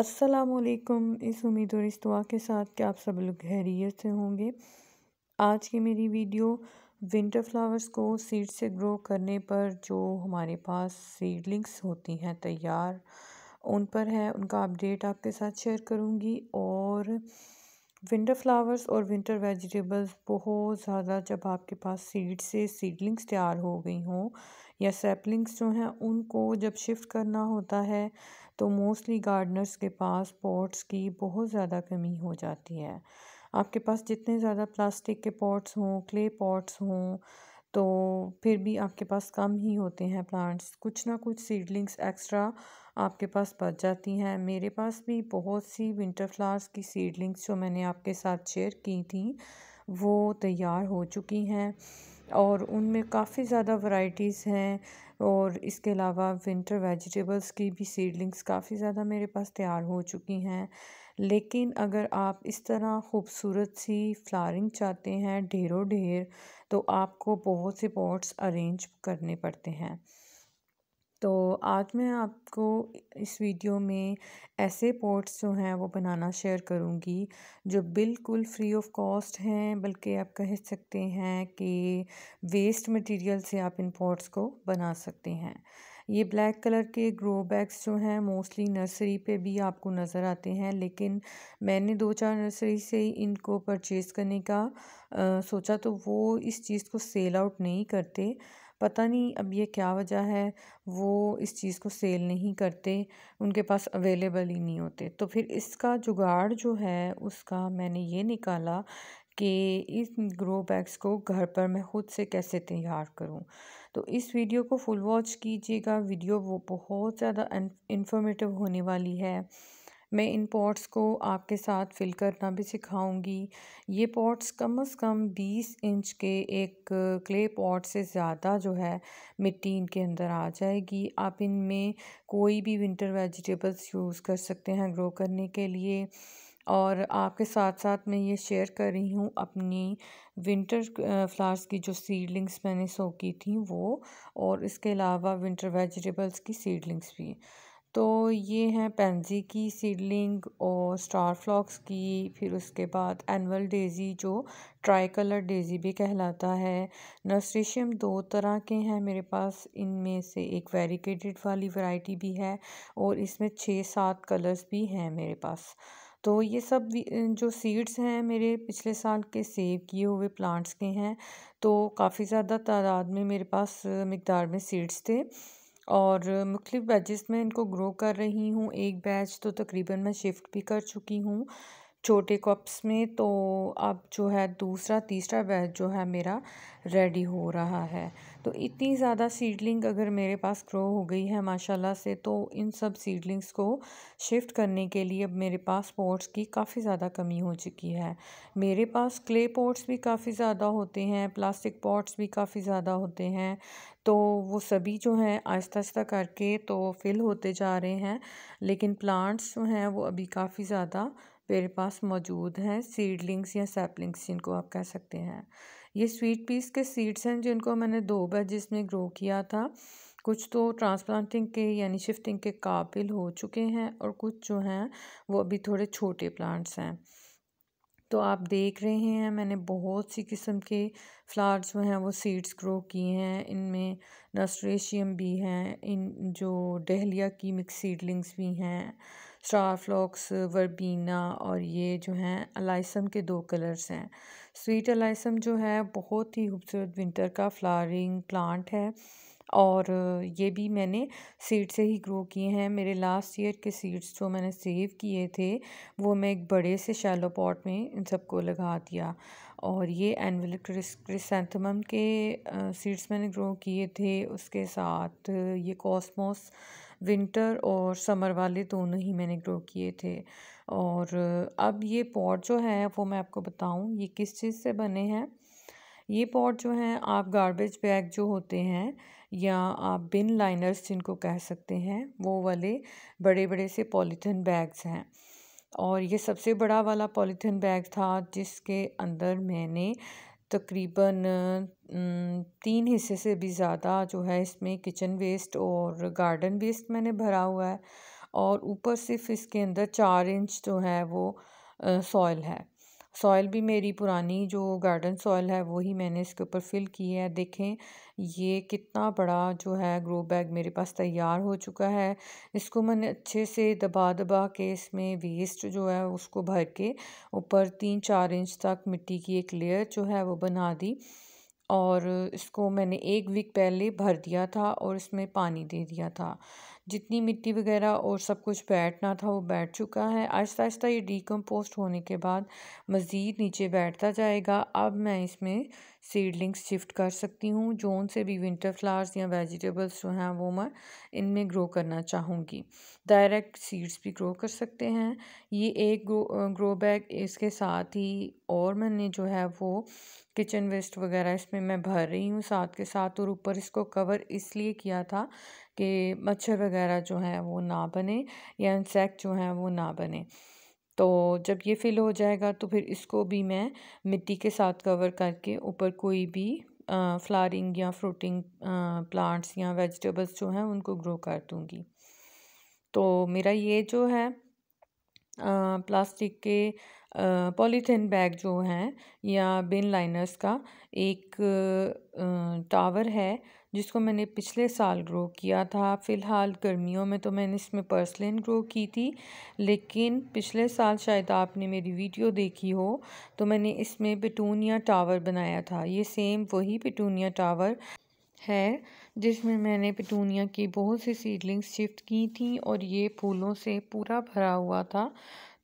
असलकुम इस उम्मीद और इस दुआ के साथ कि आप सब लोग खैरियत से होंगे आज की मेरी वीडियो विंटर फ्लावर्स को सीड से ग्रो करने पर जो हमारे पास सीडलिंग्स होती हैं तैयार उन पर है उनका अपडेट आपके साथ शेयर करूंगी और विंटर फ्लावर्स और विंटर वेजिटेबल्स बहुत ज़्यादा जब आपके पास सीड से सीडलिंग्स तैयार हो गई हों या सेपलिंग्स जो हैं उनको जब शिफ्ट करना होता है तो मोस्टली गार्डनर्स के पास पॉट्स की बहुत ज़्यादा कमी हो जाती है आपके पास जितने ज़्यादा प्लास्टिक के पॉट्स हों क्ले पॉट्स हों तो फिर भी आपके पास कम ही होते हैं प्लांट्स कुछ ना कुछ सीडलिंग्स एक्स्ट्रा आपके पास बच जाती हैं मेरे पास भी बहुत सी विंटर फ्लावर्स की सीडलिंग्स जो मैंने आपके साथ शेयर की थी वो तैयार हो चुकी हैं और उनमें काफ़ी ज़्यादा वैरायटीज़ हैं और इसके अलावा विंटर वेजिटेबल्स की भी सीडलिंग्स काफ़ी ज़्यादा मेरे पास तैयार हो चुकी हैं लेकिन अगर आप इस तरह खूबसूरत सी फ्लारिंग चाहते हैं ढेरों ढेर तो आपको बहुत से पॉट्स अरेंज करने पड़ते हैं तो आज मैं आपको इस वीडियो में ऐसे पोर्ट्स जो हैं वो बनाना शेयर करूँगी जो बिल्कुल फ्री ऑफ कॉस्ट हैं बल्कि आप कह सकते हैं कि वेस्ट मटेरियल से आप इन पोर्ट्स को बना सकते हैं ये ब्लैक कलर के ग्रो बैग्स जो हैं मोस्टली नर्सरी पे भी आपको नज़र आते हैं लेकिन मैंने दो चार नर्सरी से इनको परचेज़ करने का आ, सोचा तो वो इस चीज़ को सेल आउट नहीं करते पता नहीं अब ये क्या वजह है वो इस चीज़ को सेल नहीं करते उनके पास अवेलेबल ही नहीं होते तो फिर इसका जुगाड़ जो है उसका मैंने ये निकाला कि इस ग्रो बैग्स को घर पर मैं ख़ुद से कैसे तैयार करूं तो इस वीडियो को फुल वॉच कीजिएगा वीडियो वो बहुत ज़्यादा इन्फॉर्मेटिव होने वाली है मैं इन पॉट्स को आपके साथ फिल करना भी सिखाऊंगी ये पॉट्स कम से कम 20 इंच के एक क्ले पॉट से ज़्यादा जो है मिट्टी इनके अंदर आ जाएगी आप इनमें कोई भी विंटर वेजिटेबल्स यूज़ कर सकते हैं ग्रो करने के लिए और आपके साथ साथ मैं ये शेयर कर रही हूँ अपनी विंटर फ्लावर्स की जो सीडलिंग्स मैंने सो की थी वो और इसके अलावा विंटर वेजिटेबल्स की सीडलिंग्स भी तो ये हैं पेंजी की सीडलिंग और स्टार फ्लॉक्स की फिर उसके बाद एनअल डेज़ी जो ट्राई कलर डेज़ी भी कहलाता है नर्सरीशियम दो तरह के हैं मेरे पास इनमें से एक वेरिकेटेड वाली वैरायटी भी है और इसमें छः सात कलर्स भी हैं मेरे पास तो ये सब जो सीड्स हैं मेरे पिछले साल के सेव किए हुए प्लांट्स के हैं तो काफ़ी ज़्यादा तादाद में मेरे पास मकदार में सीड्स थे और मुख्तलिफ़ बैचेस में इनको ग्रो कर रही हूँ एक बैच तो तकरीबन मैं शिफ्ट भी कर चुकी हूँ छोटे कप्स में तो अब जो है दूसरा तीसरा बैच जो है मेरा रेडी हो रहा है तो इतनी ज़्यादा सीडलिंग अगर मेरे पास ग्रो हो गई है माशाल्लाह से तो इन सब सीडलिंग्स को शिफ्ट करने के लिए अब मेरे पास पोर्ट्स की काफ़ी ज़्यादा कमी हो चुकी है मेरे पास क्ले पोर्ट्स भी काफ़ी ज़्यादा होते हैं प्लास्टिक पॉट्स भी काफ़ी ज़्यादा होते हैं तो वो सभी जो हैं आहिस्ता आहिस्ता करके तो फिल होते जा रहे हैं लेकिन प्लांट्स जो हैं वो अभी काफ़ी ज़्यादा मेरे पास मौजूद हैं सीडलिंग्स या सैपलिंग्स जिनको आप कह सकते हैं ये स्वीट पीस के सीड्स हैं जिनको मैंने दो बैजेस में ग्रो किया था कुछ तो ट्रांसप्लांटिंग के यानी शिफ्टिंग के काबिल हो चुके हैं और कुछ जो हैं वो अभी थोड़े छोटे प्लांट्स हैं तो आप देख रहे हैं मैंने बहुत सी किस्म के फ्लावर्स जो हैं वो सीड्स ग्रो किए हैं इनमें नस्ट्रेशियम भी हैं इन जो डहलिया की मिक्स सीडलिंग्स भी हैं स्टारफ्लॉक्स वर्बीना और ये जो हैं अलाइसम के दो कलर्स हैं स्वीट अलाइसम जो है बहुत ही खूबसूरत विंटर का फ्लावरिंग प्लांट है और ये भी मैंने सीड से ही ग्रो किए हैं मेरे लास्ट ईयर के सीड्स जो मैंने सेव किए थे वो मैं एक बड़े से शैलो पॉट में इन सबको लगा दिया और ये एनवल क्रिसम के सीड्स मैंने ग्रो किए थे उसके साथ ये कॉस्मोस विंटर और समर वाले दोनों ही मैंने ग्रो किए थे और अब ये पॉट जो है वो मैं आपको बताऊँ ये किस चीज़ से बने हैं ये पॉट जो हैं आप गार्बेज बैग जो होते हैं या आप बिन लाइनर्स जिनको कह सकते हैं वो वाले बड़े बड़े से पॉलीथीन बैग्स हैं और ये सबसे बड़ा वाला पॉलीथीन बैग था जिसके अंदर मैंने तकरीबन तीन हिस्से से भी ज़्यादा जो है इसमें किचन वेस्ट और गार्डन वेस्ट मैंने भरा हुआ है और ऊपर सिर्फ इसके अंदर चार इंच जो है वो सॉइल है सॉइल भी मेरी पुरानी जो गार्डन सॉइल है वही मैंने इसके ऊपर फिल की है देखें ये कितना बड़ा जो है ग्रो बैग मेरे पास तैयार हो चुका है इसको मैंने अच्छे से दबा दबा के इसमें वेस्ट जो है उसको भर के ऊपर तीन चार इंच तक मिट्टी की एक लेयर जो है वो बना दी और इसको मैंने एक वीक पहले भर दिया था और इसमें पानी दे दिया था जितनी मिट्टी वगैरह और सब कुछ बैठना था वो बैठ चुका है आहिस्ता आहिस्ता ये डीकम्पोस्ट होने के बाद मज़ीद नीचे बैठता जाएगा अब मैं इसमें सीडलिंग्स शिफ्ट कर सकती हूँ जो से भी विंटर फ्लावर्स या वेजिटेबल्स जो हैं वो मैं इनमें ग्रो करना चाहूँगी डायरेक्ट सीड्स भी ग्रो कर सकते हैं ये एक ग्रो बैग इसके साथ ही और मैंने जो है वो किचन वेस्ट वगैरह इसमें मैं भर रही हूँ साथ के साथ और ऊपर इसको कवर इसलिए किया था कि मच्छर वगैरह जो हैं वो ना बने या इंसेक्ट जो हैं वो ना बने तो जब ये फिल हो जाएगा तो फिर इसको भी मैं मिट्टी के साथ कवर करके ऊपर कोई भी फ्लारिंग या फ्रूटिंग प्लांट्स या वेजिटेबल्स जो हैं उनको ग्रो कर दूँगी तो मेरा ये जो है प्लास्टिक के पॉलीथिन बैग जो हैं या बिन लाइनर्स का एक टावर है जिसको मैंने पिछले साल ग्रो किया था फ़िलहाल गर्मियों में तो मैंने इसमें पर्सलिन ग्रो की थी लेकिन पिछले साल शायद आपने मेरी वीडियो देखी हो तो मैंने इसमें पिटूनिया टावर बनाया था ये सेम वही पिटूनिया टावर है जिसमें मैंने पिटूनिया की बहुत सी सीडलिंग्स शिफ्ट की थी और ये फूलों से पूरा भरा हुआ था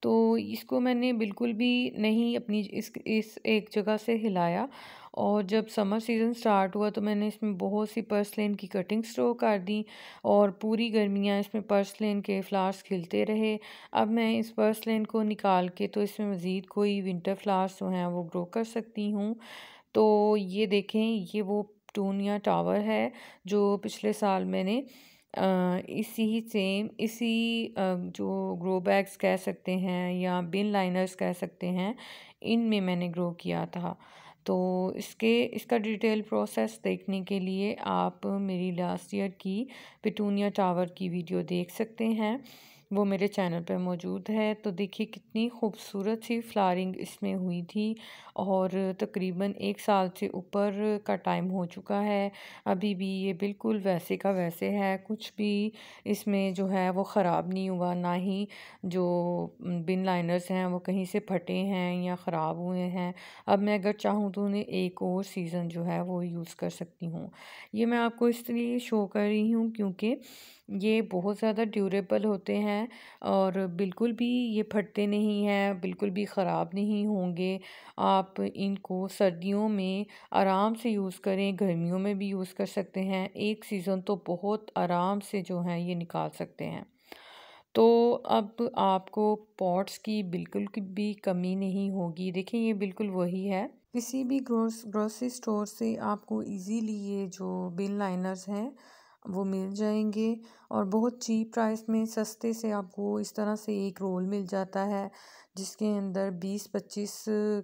तो इसको मैंने बिल्कुल भी नहीं अपनी इस इस एक जगह से हिलाया और जब समर सीज़न स्टार्ट हुआ तो मैंने इसमें बहुत सी पर्सलेन की कटिंग स्ट्रो कर दी और पूरी गर्मियाँ इसमें पर्सलेन के फ्लावर्स खिलते रहे अब मैं इस पर्सलेन को निकाल के तो इसमें मज़ीद कोई विंटर फ्लावर्स जो हैं वो ग्रो कर सकती हूँ तो ये देखें ये वो टूनिया टावर है जो पिछले साल मैंने इसी सेम इसी जो ग्रो बैग्स कह सकते हैं या बिन लाइनर्स कह सकते हैं इन में मैंने ग्रो किया था तो इसके इसका डिटेल प्रोसेस देखने के लिए आप मेरी लास्ट ईयर की पिटूनिया टावर की वीडियो देख सकते हैं वो मेरे चैनल पे मौजूद है तो देखिए कितनी खूबसूरत सी फ्लारिंग इसमें हुई थी और तकरीबन एक साल से ऊपर का टाइम हो चुका है अभी भी ये बिल्कुल वैसे का वैसे है कुछ भी इसमें जो है वो ख़राब नहीं हुआ ना ही जो बिन लाइनर्स हैं वो कहीं से फटे हैं या ख़राब हुए हैं अब मैं अगर चाहूँ तो उन्हें एक और सीज़न जो है वो यूज़ कर सकती हूँ ये मैं आपको इसलिए शो कर रही हूँ क्योंकि ये बहुत ज़्यादा ड्यूरेबल होते हैं और बिल्कुल भी ये फटते नहीं हैं बिल्कुल भी ख़राब नहीं होंगे आप इनको सर्दियों में आराम से यूज़ करें गर्मियों में भी यूज़ कर सकते हैं एक सीज़न तो बहुत आराम से जो है ये निकाल सकते हैं तो अब आपको पॉट्स की बिल्कुल की भी कमी नहीं होगी देखिए ये बिल्कुल वही है किसी भी ग्रोस ग्रोसरी स्टोर से आपको इजीली ये जो बिल लाइनर्स हैं वो मिल जाएंगे और बहुत चीप प्राइस में सस्ते से आपको इस तरह से एक रोल मिल जाता है जिसके अंदर 20-25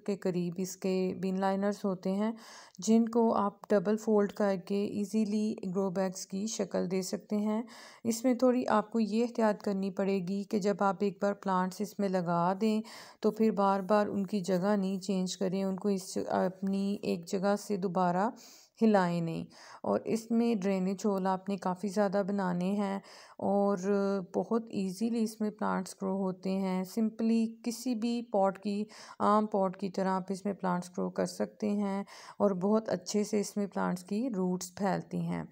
के करीब इसके बिन लाइनर्स होते हैं जिनको आप डबल फोल्ड करके इजीली ग्रो बैग्स की शक्ल दे सकते हैं इसमें थोड़ी आपको ये एहतियात करनी पड़ेगी कि जब आप एक बार प्लांट्स इसमें लगा दें तो फिर बार बार उनकी जगह नहीं चेंज करें उनको इस अपनी एक जगह से दोबारा हिलाए नहीं और इसमें ड्रेनेज होल आपने काफ़ी ज़्यादा बनाने हैं और बहुत इजीली इसमें प्लांट्स ग्रो होते हैं सिंपली किसी भी पॉट की आम पॉट की तरह आप इसमें प्लांट्स ग्रो कर सकते हैं और बहुत अच्छे से इसमें प्लांट्स की रूट्स फैलती हैं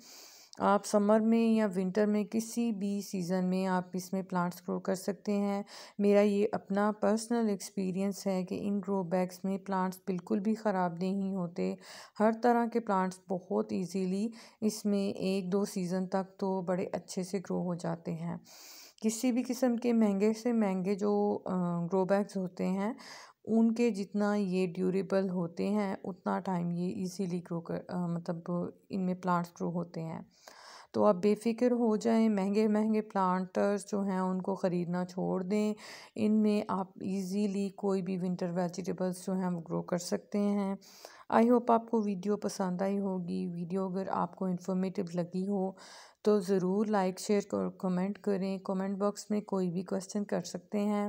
आप समर में या विंटर में किसी भी सीज़न में आप इसमें प्लांट्स ग्रो कर सकते हैं मेरा ये अपना पर्सनल एक्सपीरियंस है कि इन ग्रो बैग्स में प्लांट्स बिल्कुल भी ख़राब नहीं होते हर तरह के प्लांट्स बहुत इजीली इसमें एक दो सीज़न तक तो बड़े अच्छे से ग्रो हो जाते हैं किसी भी किस्म के महंगे से महंगे जो ग्रो बैग्स होते हैं ऊन के जितना ये ड्यूरेबल होते हैं उतना टाइम ये इजीली ग्रो कर मतलब इनमें प्लांट्स ग्रो होते हैं तो आप बेफिक्र हो जाएं महंगे महंगे प्लांटर्स जो हैं उनको ख़रीदना छोड़ दें इनमें आप इजीली कोई भी विंटर वेजिटेबल्स जो हैं वो ग्रो कर सकते हैं आई होप आपको वीडियो पसंद आई होगी वीडियो अगर आपको इन्फॉर्मेटिव लगी हो तो ज़रूर लाइक शेयर और कमेंट करें कमेंट बॉक्स में कोई भी क्वेश्चन कर सकते हैं